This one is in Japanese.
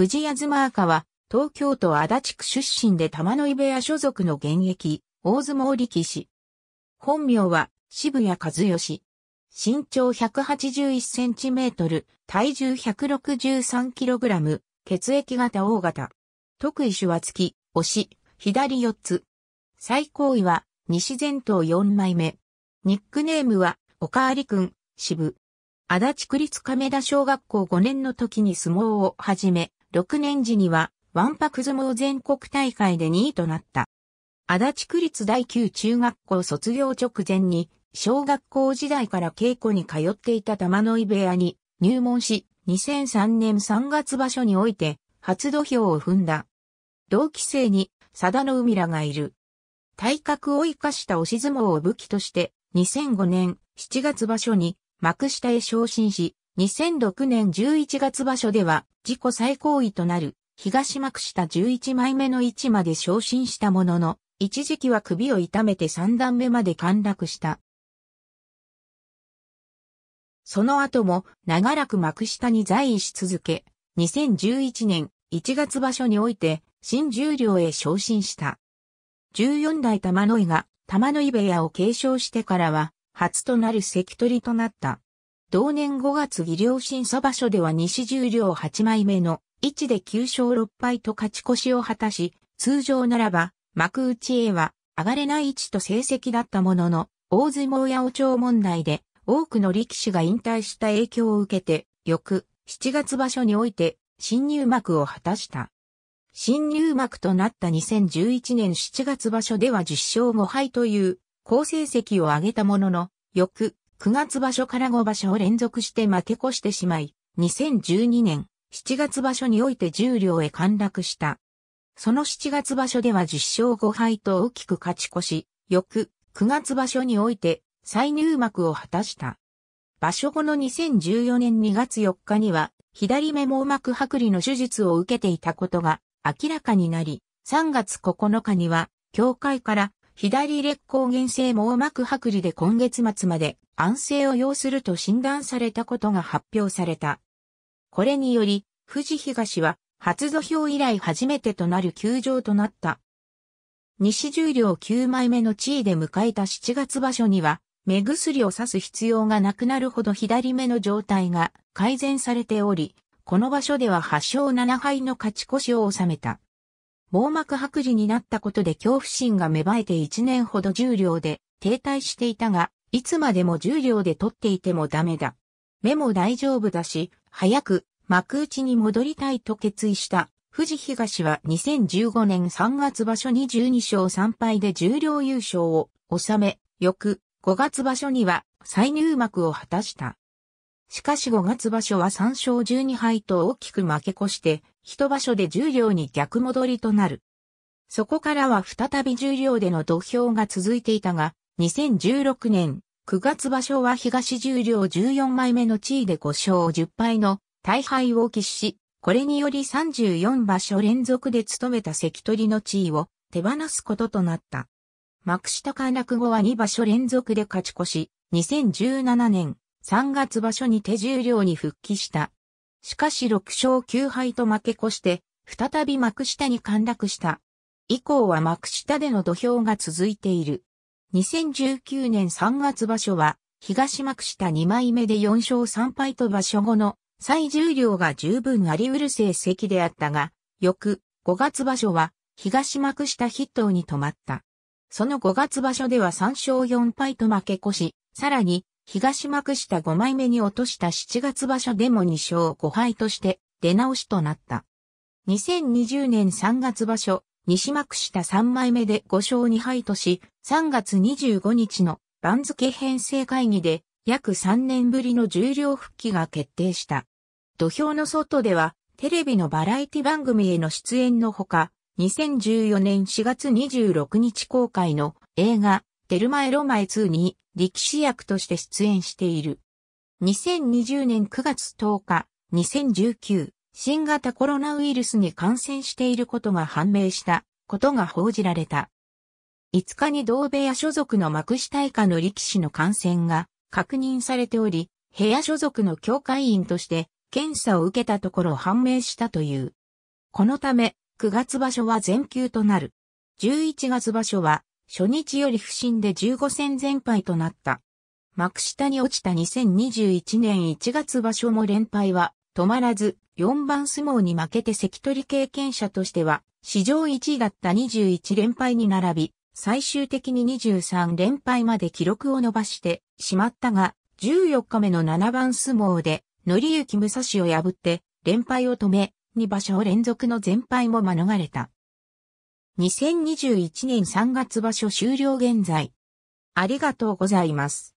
藤谷妻赤は、東京都足立区出身で玉ノ井部屋所属の現役、大相撲力士。本名は、渋谷和義。身長181センチメートル、体重163キログラム、血液型大型。特異種は月、押し、左4つ。最高位は、西前頭4枚目。ニックネームは、おかわりくん、渋。足立区立亀田小学校5年の時に相撲を始め、6年時には、ワンパク相撲全国大会で2位となった。足立区立第9中学校卒業直前に、小学校時代から稽古に通っていた玉の井部屋に入門し、2003年3月場所において、初土俵を踏んだ。同期生に、佐田の海らがいる。体格を生かした押し相撲を武器として、2005年7月場所に幕下へ昇進し、2006年11月場所では自己最高位となる東幕下11枚目の位置まで昇進したものの、一時期は首を痛めて3段目まで陥落した。その後も長らく幕下に在位し続け、2011年1月場所において新十両へ昇進した。14代玉の井が玉の井部屋を継承してからは初となる関取となった。同年5月技量審査場所では西十両8枚目の位置で9勝6敗と勝ち越しを果たし、通常ならば幕内へは上がれない位置と成績だったものの、大相撲八王朝問題で多くの力士が引退した影響を受けて、翌7月場所において新入幕を果たした。新入幕となった2011年7月場所では10勝5敗という好成績を挙げたものの、翌9月場所から5場所を連続して負け越してしまい、2012年7月場所において十両へ陥落した。その7月場所では10勝5敗と大きく勝ち越し、翌9月場所において再入幕を果たした。場所後の2014年2月4日には、左目網膜剥離の手術を受けていたことが明らかになり、3月9日には、協会から左劣行原性網膜剥離で今月末まで安静を要すると診断されたことが発表された。これにより、富士東は初土俵以来初めてとなる球場となった。西十両9枚目の地位で迎えた7月場所には、目薬を刺す必要がなくなるほど左目の状態が改善されており、この場所では8勝7敗の勝ち越しを収めた。網膜剥離になったことで恐怖心が芽生えて1年ほど重量で停滞していたが、いつまでも重量で取っていてもダメだ。目も大丈夫だし、早く幕内に戻りたいと決意した富士東は2015年3月場所に12勝3敗で十両優勝を収め、翌5月場所には再入幕を果たした。しかし5月場所は3勝12敗と大きく負け越して、一場所で十両に逆戻りとなる。そこからは再び十両での土俵が続いていたが、2016年9月場所は東十両14枚目の地位で5勝10敗の大敗を喫し、これにより34場所連続で務めた関取の地位を手放すこととなった。幕下陥落後は2場所連続で勝ち越し、2017年3月場所に手重量に復帰した。しかし6勝9敗と負け越して、再び幕下に陥落した。以降は幕下での土俵が続いている。2019年3月場所は、東幕下2枚目で4勝3敗と場所後の最重量が十分あり得る成績であったが、翌5月場所は東幕下筆頭に止まった。その5月場所では3勝4敗と負け越し、さらに東幕下5枚目に落とした7月場所でも2勝5敗として出直しとなった。2020年3月場所、西幕下3枚目で5勝2敗とし、3月25日の番付編成会議で約3年ぶりの重量復帰が決定した。土俵の外では、テレビのバラエティ番組への出演のほか、2014年4月26日公開の映画、テルマエロマエ2に力士役として出演している。2020年9月10日、2019新型コロナウイルスに感染していることが判明したことが報じられた。5日に同部屋所属の幕下以下の力士の感染が確認されており、部屋所属の協会員として検査を受けたところ判明したという。このため、9月場所は全休となる。11月場所は、初日より不審で15戦全敗となった。幕下に落ちた2021年1月場所も連敗は止まらず、4番相撲に負けて関取経験者としては、史上1位だった21連敗に並び、最終的に23連敗まで記録を伸ばしてしまったが、14日目の7番相撲で、則行武蔵を破って、連敗を止め、2場所連続の全敗も免れた。2021年3月場所終了現在。ありがとうございます。